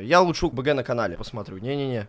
Я лучше БГ на канале посмотрю. Не-не-не.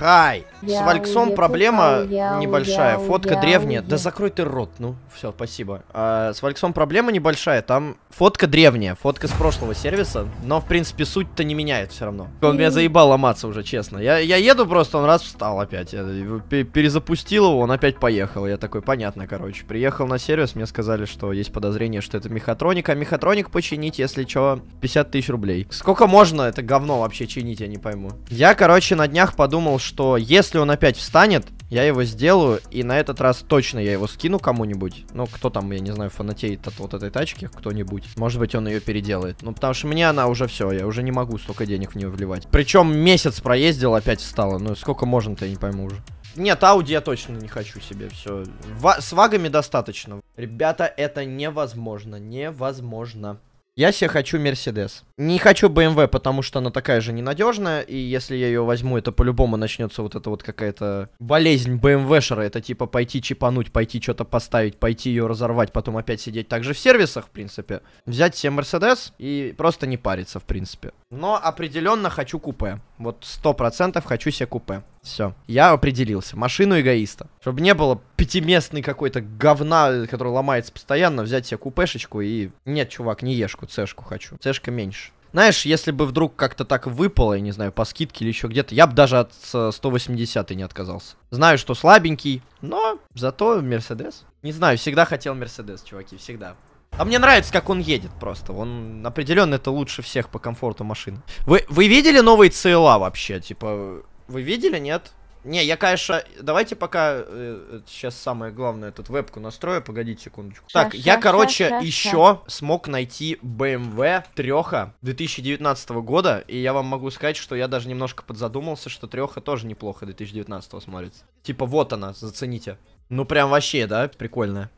Хай! С Вальксом проблема небольшая. Фотка древняя. Да закрой ты рот, ну. Все, спасибо. А, с Вальксом проблема небольшая. Там фотка древняя. Фотка с прошлого сервиса. Но, в принципе, суть-то не меняет все равно. Он меня заебал ломаться уже, честно. Я, я еду просто, он раз встал опять. Я перезапустил его, он опять поехал. Я такой, понятно, короче. Приехал на сервис, мне сказали, что есть подозрение, что это мехатроник. А мехатроник починить, если что, 50 тысяч рублей. Сколько можно это говно вообще чинить, я не пойму. Я, короче, на днях подумал, что что если он опять встанет, я его сделаю, и на этот раз точно я его скину кому-нибудь. Ну, кто там, я не знаю, фанатеет от вот этой тачки, кто-нибудь. Может быть, он ее переделает. Ну, потому что мне она уже все, я уже не могу столько денег в нее вливать. Причем месяц проездил, опять встала. Ну, сколько можно-то, я не пойму уже. Нет, Ауди я точно не хочу себе, все. Ва с вагами достаточно. Ребята, это невозможно, невозможно. Я себе хочу Мерседес. Не хочу BMW, эм потому что она такая же ненадежная, и если я ее возьму, это по-любому начнется вот эта вот какая-то болезнь BMW-шера. Эм это типа пойти чипануть, пойти что-то поставить, пойти ее разорвать, потом опять сидеть также в сервисах, в принципе. Взять себе Мерседес и просто не париться, в принципе. Но определенно хочу купе. Вот сто процентов хочу себе купе. Все. Я определился. Машину эгоиста. Чтобы не было пятиместный какой-то говна, который ломается постоянно, взять себе купешечку и... Нет, чувак, не ешку, цешку хочу. Цешка меньше. Знаешь, если бы вдруг как-то так выпало, я не знаю, по скидке или еще где-то, я бы даже от 180 не отказался. Знаю, что слабенький, но зато Мерседес. Не знаю, всегда хотел Мерседес, чуваки, всегда. А мне нравится, как он едет просто. Он определенно это лучше всех по комфорту машин. Вы, вы видели новый CLA вообще? Типа, вы видели, нет? Не, я, конечно, давайте пока э, сейчас самое главное, этот вебку настрою, погодите секундочку. Ша, так, ша, я, ша, короче, ша, еще ша. смог найти BMW треха 2019 года, и я вам могу сказать, что я даже немножко подзадумался, что треха тоже неплохо 2019 смотрится. Типа вот она, зацените. Ну прям вообще, да, прикольная.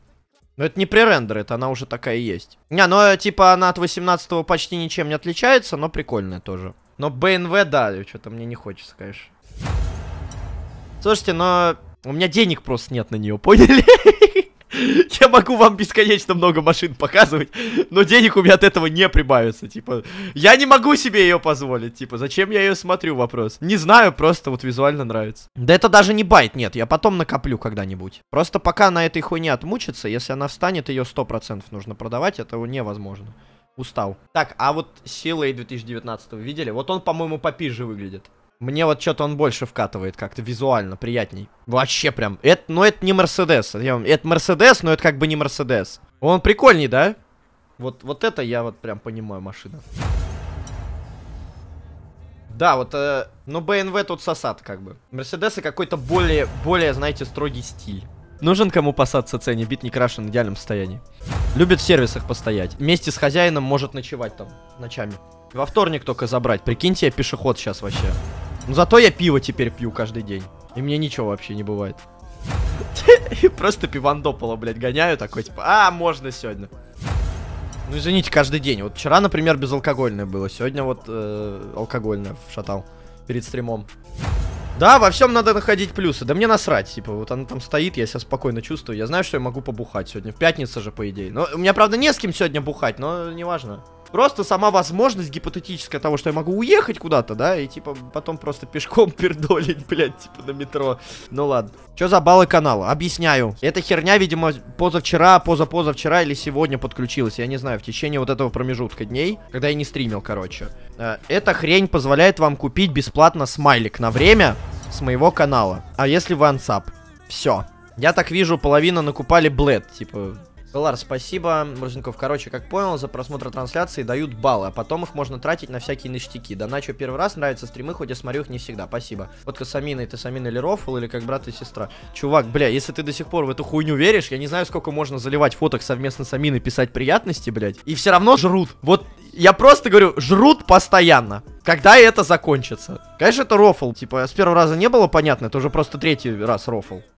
Но это не пререндер, это она уже такая есть. Не, ну типа она от 18 почти ничем не отличается, но прикольная тоже. Но БНВ, да, что-то мне не хочется, конечно. Слушайте, но у меня денег просто нет на нее, поняли? Я могу вам бесконечно много машин показывать, но денег у меня от этого не прибавится. Типа, я не могу себе ее позволить. Типа, зачем я ее смотрю, вопрос. Не знаю, просто вот визуально нравится. Да это даже не байт, нет, я потом накоплю когда-нибудь. Просто пока на этой хуйне отмучится, если она встанет, ее 100% нужно продавать, этого невозможно. Устал. Так, а вот Силой 2019 видели? Вот он, по-моему, попиже выглядит. Мне вот что-то он больше вкатывает как-то визуально, приятней. Вообще прям. Это, ну это не Мерседес. Это Мерседес, но это как бы не Мерседес. Он прикольней, да? Вот, вот это я вот прям понимаю машина. Да, вот, э, ну БНВ тут сосат как бы. Мерседесы какой-то более, более, знаете, строгий стиль. Нужен кому пасаться цене, бит не крашен в идеальном состоянии. Любит в сервисах постоять. Вместе с хозяином может ночевать там ночами. Во вторник только забрать. Прикиньте, я пешеход сейчас вообще. Но ну, зато я пиво теперь пью каждый день. И мне ничего вообще не бывает. И просто пивандопола, блядь, гоняю такой, типа, а, можно сегодня. Ну, извините, каждый день. Вот вчера, например, безалкогольное было. Сегодня вот э, алкогольное шатал перед стримом. Да, во всем надо находить плюсы. Да мне насрать, типа, вот она там стоит, я себя спокойно чувствую. Я знаю, что я могу побухать сегодня. В пятницу же, по идее. Но у меня, правда, не с кем сегодня бухать, но неважно. Просто сама возможность гипотетическая того, что я могу уехать куда-то, да, и типа потом просто пешком пердолить, блядь, типа на метро. Ну ладно. Что за баллы канала? Объясняю. Эта херня, видимо, позавчера, позапозавчера или сегодня подключилась, я не знаю, в течение вот этого промежутка дней, когда я не стримил, короче. Э, эта хрень позволяет вам купить бесплатно смайлик на время с моего канала. А если вы ансап? Все. Я так вижу, половина накупали блед, типа Белар, спасибо. Мурзенков, короче, как понял, за просмотр трансляции дают баллы, а потом их можно тратить на всякие ништяки. Да начал первый раз, нравятся стримы, хоть я смотрю их не всегда. Спасибо. Вот Касамина, это Тасамина или Рофл, или как брат и сестра. Чувак, бля, если ты до сих пор в эту хуйню веришь, я не знаю, сколько можно заливать фоток совместно с Аминой, писать приятности, блядь, и все равно жрут. Вот я просто говорю, жрут постоянно. Когда это закончится? Конечно, это рофл. Типа, с первого раза не было понятно, это уже просто третий раз рофл.